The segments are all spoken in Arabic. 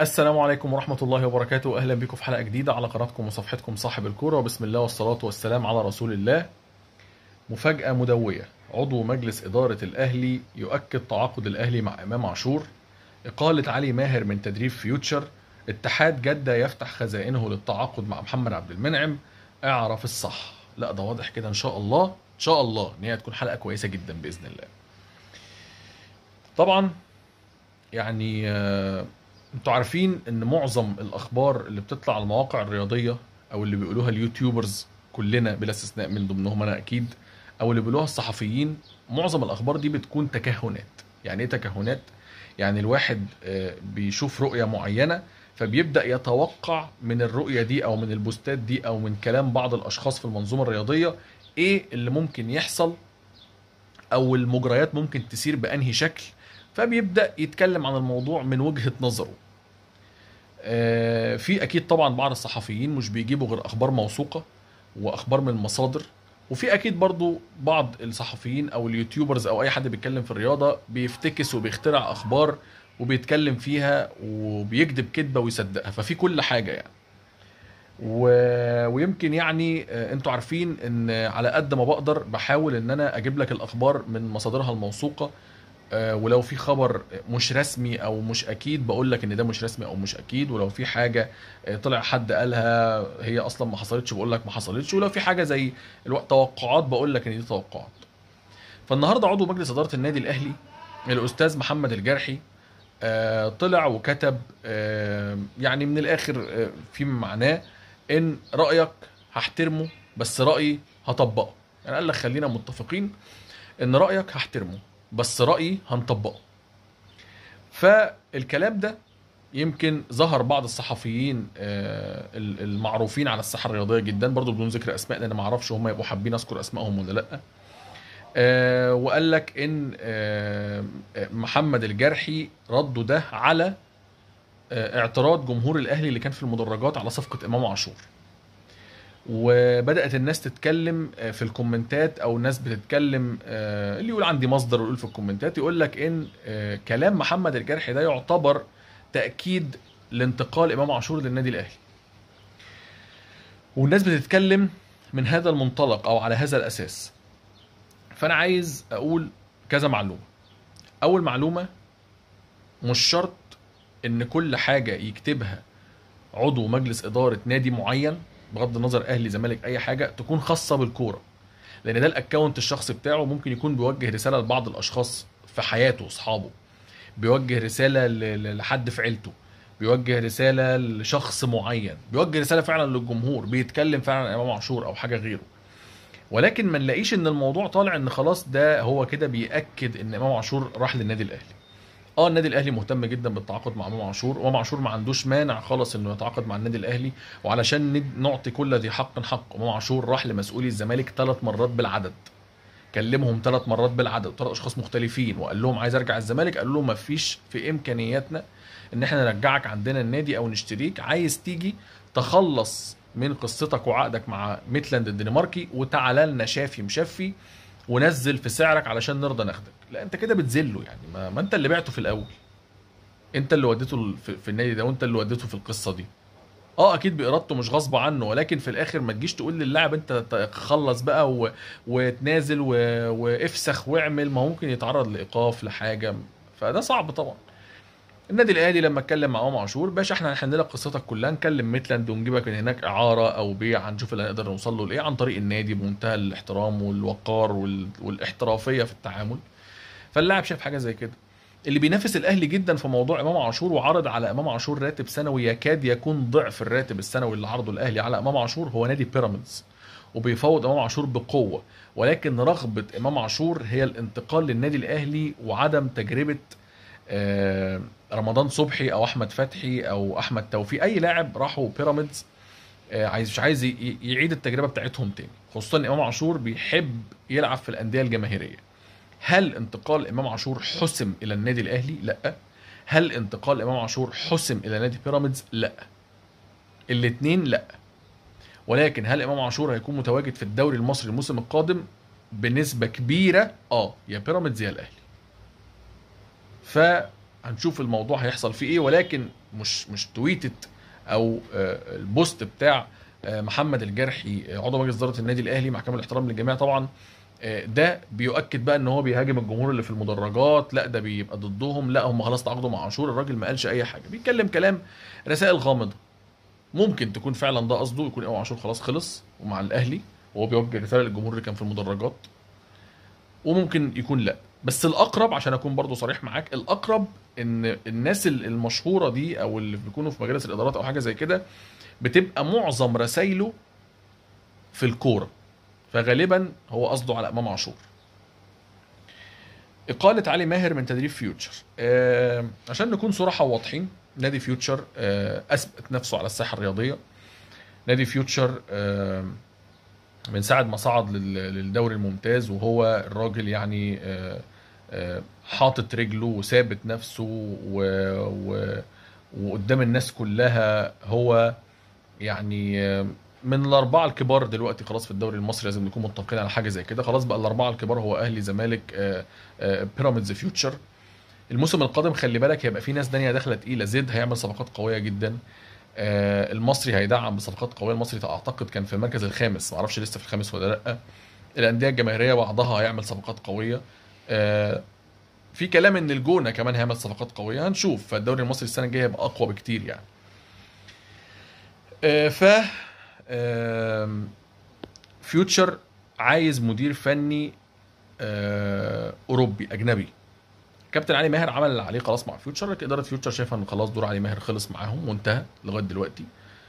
السلام عليكم ورحمة الله وبركاته أهلا بكم في حلقة جديدة على قناتكم وصفحتكم صاحب الكورة وبسم الله والصلاة والسلام على رسول الله مفاجأة مدوية عضو مجلس إدارة الأهلي يؤكد تعاقد الأهلي مع إمام عاشور إقالة علي ماهر من تدريب فيوتشر اتحاد جدة يفتح خزائنه للتعاقد مع محمد عبد المنعم اعرف الصح لا ده واضح كده إن شاء الله إن شاء الله إن هي تكون حلقة كويسة جدا بإذن الله طبعا يعني آه انتوا عارفين ان معظم الاخبار اللي بتطلع على المواقع الرياضيه او اللي بيقولوها اليوتيوبرز كلنا بلا استثناء من ضمنهم انا اكيد او اللي بيقولوها الصحفيين معظم الاخبار دي بتكون تكهنات يعني ايه تكهنات يعني الواحد آه، بيشوف رؤيه معينه فبيبدا يتوقع من الرؤيه دي او من البوستات دي او من كلام بعض الاشخاص في المنظومه الرياضيه ايه اللي ممكن يحصل او المجريات ممكن تسير بانهي شكل فبيبدا يتكلم عن الموضوع من وجهه نظره آه، في اكيد طبعا بعض الصحفيين مش بيجيبوا غير اخبار موثوقه واخبار من المصادر وفي اكيد برضو بعض الصحفيين او اليوتيوبرز او اي حد بيتكلم في الرياضه بيفتكس وبيخترع اخبار وبيتكلم فيها وبيكذب كذبه ويصدقها ففي كل حاجه يعني و... ويمكن يعني آه، انتوا عارفين ان على قد ما بقدر بحاول ان انا اجيب لك الاخبار من مصادرها الموثوقه آه، ولو في خبر مش رسمي او مش اكيد بقول لك ان ده مش رسمي او مش اكيد ولو في حاجه آه، طلع حد قالها هي اصلا ما حصلتش بقول لك ما حصلتش ولو في حاجه زي توقعات بقول لك ان دي توقعات فالنهارده عضو مجلس اداره النادي الاهلي الاستاذ محمد الجرحي آه، طلع وكتب يعني من الاخر في معناه ان رايك هحترمه بس رايي هطبقه يعني قال لك خلينا متفقين ان رايك هحترمه بس رايي هنطبقه فالكلام ده يمكن ظهر بعض الصحفيين آه، المعروفين على الساحه الرياضيه جدا برضو بدون ذكر اسماء لان ما اعرفش هم يبقوا حابين اذكر اسمائهم ولا لا آه، وقال لك ان آه، محمد الجرحي رده ده على اعتراض جمهور الاهلي اللي كان في المدرجات على صفقه امام عاشور وبدات الناس تتكلم آه، في الكومنتات او الناس بتتكلم آه، اللي يقول عندي مصدر ويقول في الكومنتات يقول لك ان آه، كلام محمد الجرحي ده يعتبر تاكيد لانتقال امام عاشور للنادي الاهلي والناس بتتكلم من هذا المنطلق او على هذا الاساس فانا عايز اقول كذا معلومه اول معلومه مش شرط ان كل حاجه يكتبها عضو مجلس اداره نادي معين بغض النظر اهلي زمالك اي حاجه تكون خاصه بالكوره لان ده الاكونت الشخصي بتاعه ممكن يكون بيوجه رساله لبعض الاشخاص في حياته اصحابه بيوجه رساله لحد في عيلته بيوجه رساله لشخص معين بيوجه رساله فعلا للجمهور بيتكلم فعلا امام عاشور او حاجه غيره ولكن ما نلاقيش ان الموضوع طالع ان خلاص ده هو كده بياكد ان امام عاشور راح للنادي الاهلي اه النادي الاهلي مهتم جدا بالتعاقد مع امام عاشور وامام عاشور ما عندوش مانع خالص انه يتعاقد مع النادي الاهلي وعلشان نعطي كل ذي حق حق امام عاشور راح لمسؤولي الزمالك ثلاث مرات بالعدد كلمهم ثلاث مرات بالعدد ثلاث اشخاص مختلفين وقال لهم عايز ارجع الزمالك قالوا له ما فيش في امكانياتنا ان احنا نرجعك عندنا النادي او نشتريك عايز تيجي تخلص من قصتك وعقدك مع ميتلاند الدنماركي وتعالى لنا شافي مشفي ونزل في سعرك علشان نرضى ناخدك لا انت كده بتذله يعني ما, ما انت اللي بعته في الاول انت اللي وديته في, في النادي ده وانت اللي وديته في القصه دي اه اكيد بارادته مش غصب عنه ولكن في الاخر ما تجيش تقول للاعب انت خلص بقى و... وتنازل و... وافسخ واعمل ما ممكن يتعرض لايقاف لحاجه فده صعب طبعا النادي الاهلي لما اتكلم مع امام عاشور باشا احنا هنحل لك قصتك كلها نكلم ميتلاند ونجيبك من هناك اعاره او بيع هنشوف اللي هنقدر نوصل له لايه عن طريق النادي بمنتهى الاحترام والوقار والاحترافيه في التعامل فاللاعب شاف حاجه زي كده اللي بينافس الاهلي جدا في موضوع امام عاشور وعرض على امام عاشور راتب سنوي يكاد يكون ضعف الراتب السنوي اللي عرضه الاهلي على امام عاشور هو نادي بيراميدز وبيفاوض امام عاشور بقوه ولكن رغبه امام عاشور هي الانتقال للنادي الاهلي وعدم تجربه آه رمضان صبحي او احمد فتحي او احمد توفيق اي لاعب راحوا بيراميدز آه، عايز مش عايز يعيد التجربه بتاعتهم تاني خصوصا ان امام عاشور بيحب يلعب في الانديه الجماهيريه هل انتقال امام عاشور حسم الى النادي الاهلي لا هل انتقال امام عاشور حسم الى نادي بيراميدز لا الاثنين لا ولكن هل امام عاشور هيكون متواجد في الدوري المصري الموسم القادم بنسبه كبيره اه يا بيراميدز يا الاهلي ف هنشوف الموضوع هيحصل فيه ايه ولكن مش مش تويتت او آه، البوست بتاع آه، محمد الجرحي آه، عضو مجلس اداره النادي الاهلي مع كامل الاحترام للجميع طبعا ده بيؤكد بقى ان هو بيهاجم الجمهور اللي في المدرجات لا ده بيبقى ضدهم لا هم خلاص تعاقدوا مع عاشور الراجل ما قالش اي حاجه بيتكلم كلام رسائل غامضه ممكن تكون فعلا ده قصده يكون امام عاشور خلاص خلص ومع الاهلي وهو بيوجه رساله للجمهور اللي كان في المدرجات وممكن يكون لا بس الاقرب عشان اكون برضو صريح معاك الاقرب ان الناس المشهوره دي او اللي بيكونوا في مجالس الادارات او حاجه زي كده بتبقى معظم رسايله في الكوره فغالبا هو قصده على امام عاشور إقالة علي ماهر من تدريب فيوتشر آه عشان نكون صراحة وواضحين نادي فيوتشر آه أثبت نفسه على الساحة الرياضية نادي فيوتشر آه من ساعه ما صعد للدوري الممتاز وهو الراجل يعني آه، آه، حاطط رجله وثابت نفسه و... و... وقدام الناس كلها هو يعني آه، من الاربعه الكبار دلوقتي خلاص في الدوري المصري لازم نكون متفقين على حاجه زي كده خلاص بقى الاربعه الكبار هو اهلي زمالك بيراميدز فيوتشر الموسم القادم خلي بالك هيبقى في ناس تانية داخله تقيله زيد هيعمل صفقات قويه جدا آه، المصري هيدعم بصفقات قويه المصري اعتقد كان في المركز الخامس ما اعرفش لسه في الخامس ولا لا الانديه الجماهيريه بعضها هيعمل صفقات قويه آه، في كلام ان الجونه كمان هيعمل صفقات قويه هنشوف فالدوري المصري السنه الجايه هيبقى اقوى بكتير يعني آه، ف فيوتشر عايز مدير فني اوروبي اجنبي كابتن علي ماهر عمل اللي عليه خلاص مع فيوتشر اداره فيوتشر شايفه ان خلاص دور علي ماهر خلص معاهم وانتهى لغايه دلوقتي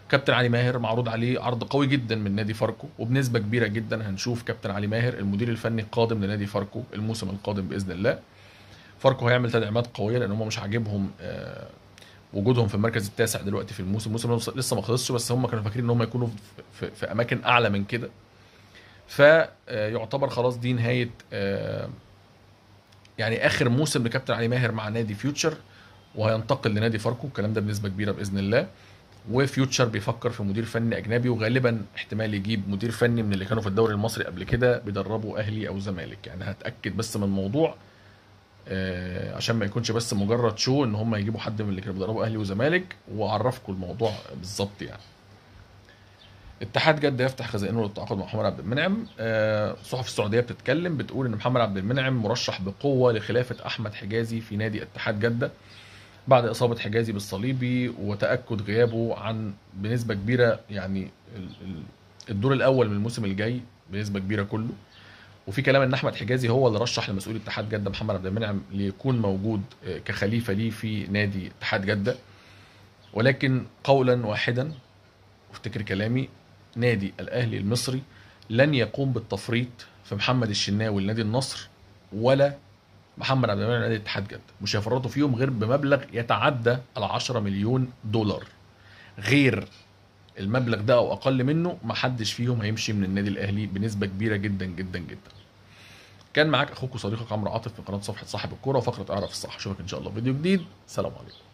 كابتن علي ماهر معروض عليه عرض قوي جدا من نادي فاركو وبنسبه كبيره جدا هنشوف كابتن علي ماهر المدير الفني القادم لنادي فاركو الموسم القادم باذن الله فاركو هيعمل تدعيمات قويه لان هم مش عاجبهم آه، وجودهم في المركز التاسع دلوقتي في الموسم الموسم لسه ما خلصش بس هم كانوا فاكرين ان هم يكونوا في, اماكن اعلى من كده فيعتبر خلاص دي نهايه آه، يعني اخر موسم لكابتن علي ماهر مع نادي فيوتشر وهينتقل لنادي فاركو الكلام ده بنسبه كبيره باذن الله وفيوتشر بيفكر في مدير فني اجنبي وغالبا احتمال يجيب مدير فني من اللي كانوا في الدوري المصري قبل كده بيدربوا اهلي او زمالك يعني هتاكد بس من الموضوع آه، عشان ما يكونش بس مجرد شو ان هم يجيبوا حد من اللي كانوا بيدربوا اهلي وزمالك واعرفكم الموضوع بالظبط يعني اتحاد جده يفتح خزائنه للتعاقد مع محمد عبد المنعم آه، صحف السعوديه بتتكلم بتقول ان محمد عبد المنعم مرشح بقوه لخلافه احمد حجازي في نادي اتحاد جده بعد اصابه حجازي بالصليبي وتاكد غيابه عن بنسبه كبيره يعني الدور الاول من الموسم الجاي بنسبه كبيره كله وفي كلام ان احمد حجازي هو اللي رشح لمسؤول اتحاد جده محمد عبد المنعم ليكون موجود آه، كخليفه ليه في نادي اتحاد جده ولكن قولا واحدا افتكر كلامي نادي الاهلي المصري لن يقوم بالتفريط في محمد الشناوي لنادي النصر ولا محمد عبد المنعم لنادي اتحاد جد مش هيفرطوا فيهم غير بمبلغ يتعدى ال 10 مليون دولار غير المبلغ ده او اقل منه محدش فيهم هيمشي من النادي الاهلي بنسبه كبيره جدا جدا جدا كان معاك اخوك وصديقك عمرو عاطف من قناه صفحه صاحب الكوره وفقره اعرف الصح اشوفك ان شاء الله في فيديو جديد سلام عليكم